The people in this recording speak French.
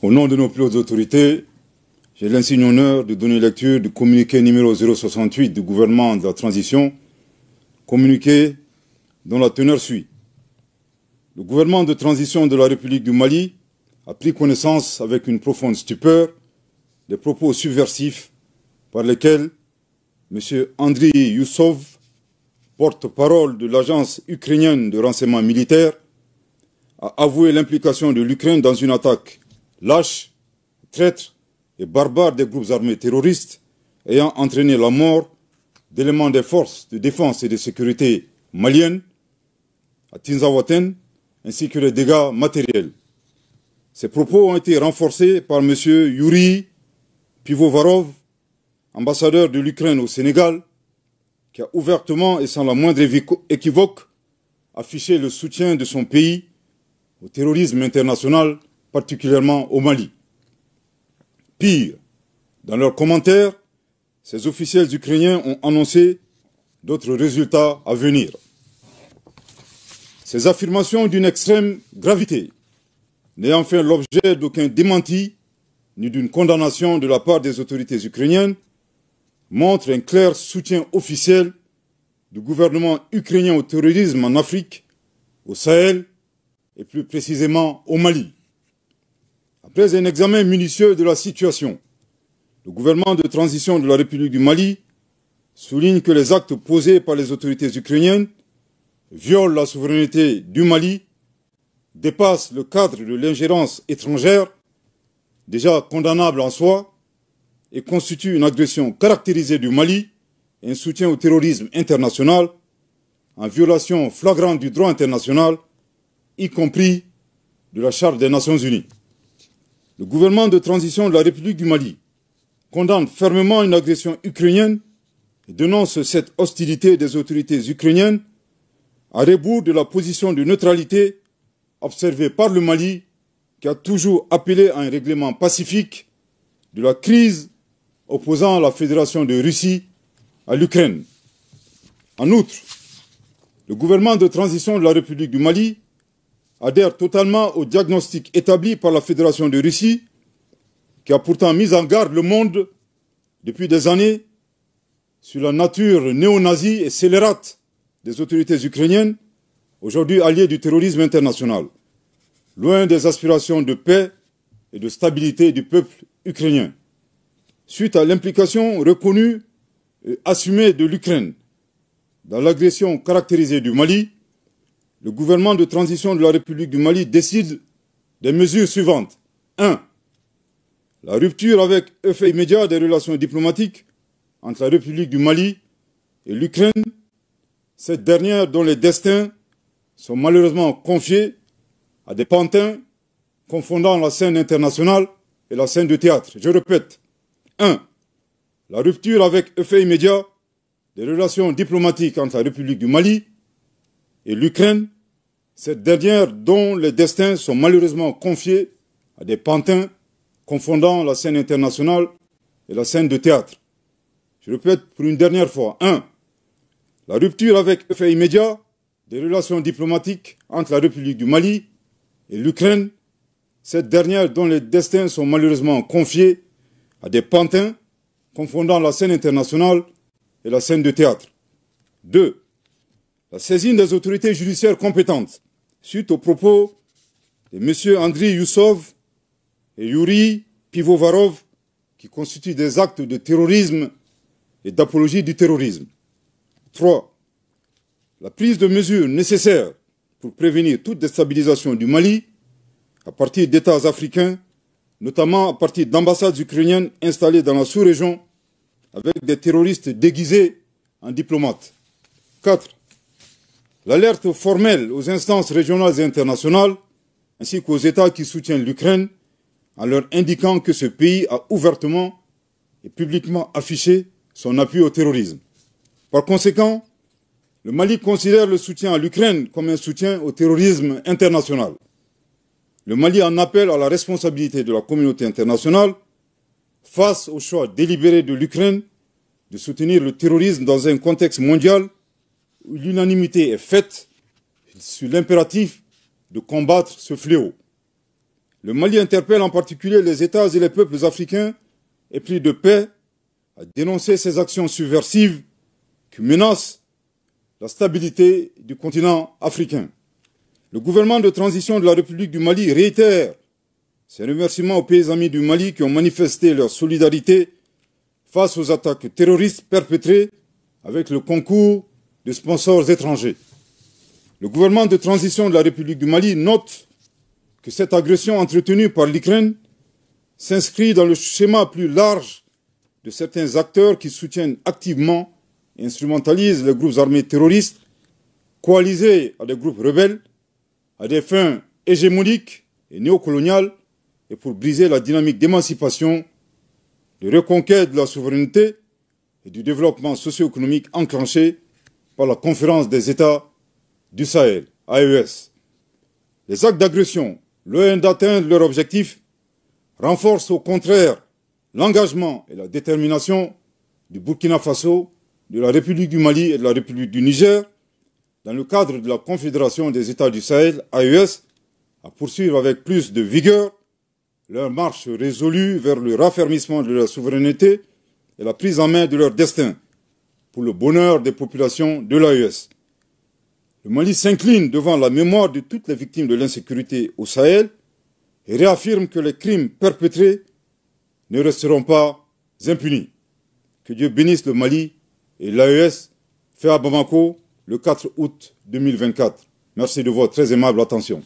Au nom de nos plus hautes autorités, j'ai l'insigne honneur de donner lecture du communiqué numéro 068 du gouvernement de la transition, communiqué dont la teneur suit. Le gouvernement de transition de la République du Mali a pris connaissance avec une profonde stupeur des propos subversifs par lesquels M. Andriy Youssov, porte-parole de l'agence ukrainienne de renseignement militaire, a avoué l'implication de l'Ukraine dans une attaque lâches, traîtres et barbares des groupes armés terroristes ayant entraîné la mort d'éléments des forces de défense et de sécurité maliennes à Tinzawaten, ainsi que les dégâts matériels. Ces propos ont été renforcés par M. Yuri Pivovarov, ambassadeur de l'Ukraine au Sénégal, qui a ouvertement et sans la moindre équivoque affiché le soutien de son pays au terrorisme international particulièrement au Mali. Pire, dans leurs commentaires, ces officiels ukrainiens ont annoncé d'autres résultats à venir. Ces affirmations d'une extrême gravité n'ayant fait l'objet d'aucun démenti ni d'une condamnation de la part des autorités ukrainiennes montrent un clair soutien officiel du gouvernement ukrainien au terrorisme en Afrique, au Sahel et plus précisément au Mali. Après un examen minutieux de la situation, le gouvernement de transition de la République du Mali souligne que les actes posés par les autorités ukrainiennes violent la souveraineté du Mali, dépassent le cadre de l'ingérence étrangère, déjà condamnable en soi, et constituent une agression caractérisée du Mali et un soutien au terrorisme international en violation flagrante du droit international, y compris de la Charte des Nations Unies le gouvernement de transition de la République du Mali condamne fermement une agression ukrainienne et dénonce cette hostilité des autorités ukrainiennes à rebours de la position de neutralité observée par le Mali qui a toujours appelé à un règlement pacifique de la crise opposant la Fédération de Russie à l'Ukraine. En outre, le gouvernement de transition de la République du Mali adhère totalement au diagnostic établi par la Fédération de Russie, qui a pourtant mis en garde le monde depuis des années sur la nature néo-nazie et scélérate des autorités ukrainiennes, aujourd'hui alliées du terrorisme international, loin des aspirations de paix et de stabilité du peuple ukrainien. Suite à l'implication reconnue et assumée de l'Ukraine dans l'agression caractérisée du Mali, le gouvernement de transition de la République du Mali décide des mesures suivantes. 1. La rupture avec effet immédiat des relations diplomatiques entre la République du Mali et l'Ukraine, cette dernière dont les destins sont malheureusement confiés à des pantins confondant la scène internationale et la scène de théâtre. Je répète. 1. La rupture avec effet immédiat des relations diplomatiques entre la République du Mali et l'Ukraine, cette dernière dont les destins sont malheureusement confiés à des pantins confondant la scène internationale et la scène de théâtre. Je répète pour une dernière fois. 1. La rupture avec effet immédiat des relations diplomatiques entre la République du Mali et l'Ukraine, cette dernière dont les destins sont malheureusement confiés à des pantins confondant la scène internationale et la scène de théâtre. 2 la saisine des autorités judiciaires compétentes suite aux propos de M. Andriy Youssov et Yuri Pivovarov qui constituent des actes de terrorisme et d'apologie du terrorisme. 3. La prise de mesures nécessaires pour prévenir toute déstabilisation du Mali à partir d'États africains, notamment à partir d'ambassades ukrainiennes installées dans la sous-région avec des terroristes déguisés en diplomates. 4 l'alerte formelle aux instances régionales et internationales, ainsi qu'aux États qui soutiennent l'Ukraine, en leur indiquant que ce pays a ouvertement et publiquement affiché son appui au terrorisme. Par conséquent, le Mali considère le soutien à l'Ukraine comme un soutien au terrorisme international. Le Mali en appelle à la responsabilité de la communauté internationale face au choix délibéré de l'Ukraine de soutenir le terrorisme dans un contexte mondial l'unanimité est faite sur l'impératif de combattre ce fléau. Le Mali interpelle en particulier les États et les peuples africains et pris de paix à dénoncer ces actions subversives qui menacent la stabilité du continent africain. Le gouvernement de transition de la République du Mali réitère ses remerciements aux pays amis du Mali qui ont manifesté leur solidarité face aux attaques terroristes perpétrées avec le concours de sponsors étrangers. Le gouvernement de transition de la République du Mali note que cette agression entretenue par l'Ukraine s'inscrit dans le schéma plus large de certains acteurs qui soutiennent activement et instrumentalisent les groupes armés terroristes coalisés à des groupes rebelles à des fins hégémoniques et néocoloniales et pour briser la dynamique d'émancipation, de reconquête de la souveraineté et du développement socio-économique enclenché par la Conférence des États du Sahel, AES. Les actes d'agression, loin d'atteindre leur objectif, renforcent au contraire l'engagement et la détermination du Burkina Faso, de la République du Mali et de la République du Niger dans le cadre de la Confédération des États du Sahel, AES, à poursuivre avec plus de vigueur leur marche résolue vers le raffermissement de leur souveraineté et la prise en main de leur destin pour le bonheur des populations de l'AES. Le Mali s'incline devant la mémoire de toutes les victimes de l'insécurité au Sahel et réaffirme que les crimes perpétrés ne resteront pas impunis. Que Dieu bénisse le Mali et l'AES fait à Bamako le 4 août 2024. Merci de votre très aimable attention.